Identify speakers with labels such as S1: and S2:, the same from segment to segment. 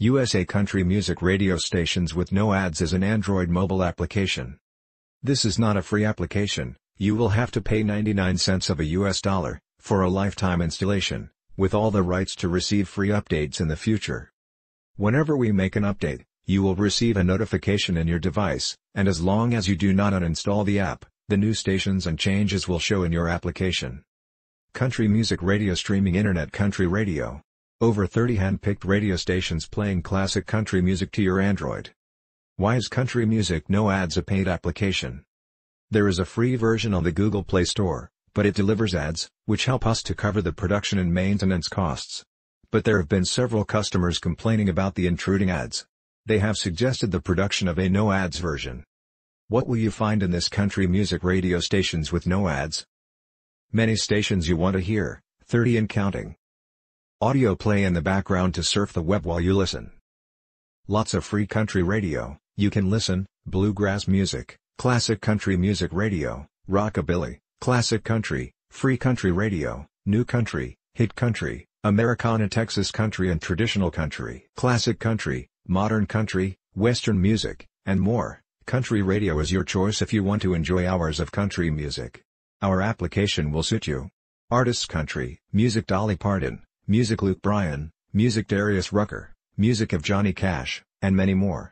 S1: USA country music radio stations with no ads is an Android mobile application. This is not a free application, you will have to pay 99 cents of a US dollar, for a lifetime installation, with all the rights to receive free updates in the future. Whenever we make an update, you will receive a notification in your device, and as long as you do not uninstall the app, the new stations and changes will show in your application. Country Music Radio Streaming Internet Country Radio over 30 hand-picked radio stations playing classic country music to your Android. Why is country music no ads a paid application? There is a free version on the Google Play Store, but it delivers ads, which help us to cover the production and maintenance costs. But there have been several customers complaining about the intruding ads. They have suggested the production of a no ads version. What will you find in this country music radio stations with no ads? Many stations you want to hear, 30 and counting. Audio play in the background to surf the web while you listen. Lots of free country radio, you can listen, bluegrass music, classic country music radio, rockabilly, classic country, free country radio, new country, hit country, Americana Texas country and traditional country, classic country, modern country, western music, and more. Country radio is your choice if you want to enjoy hours of country music. Our application will suit you. Artists Country, Music Dolly Parton, music Luke Bryan, music Darius Rucker, music of Johnny Cash, and many more.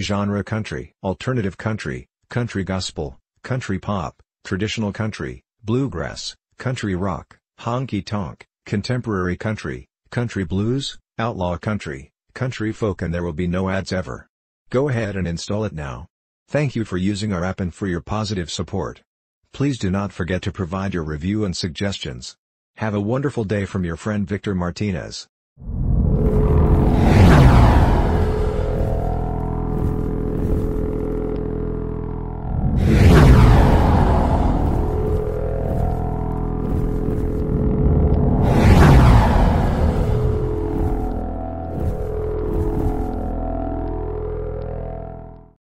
S1: Genre country, alternative country, country gospel, country pop, traditional country, bluegrass, country rock, honky tonk, contemporary country, country blues, outlaw country, country folk and there will be no ads ever. Go ahead and install it now. Thank you for using our app and for your positive support. Please do not forget to provide your review and suggestions. Have a wonderful day from your friend Victor Martinez.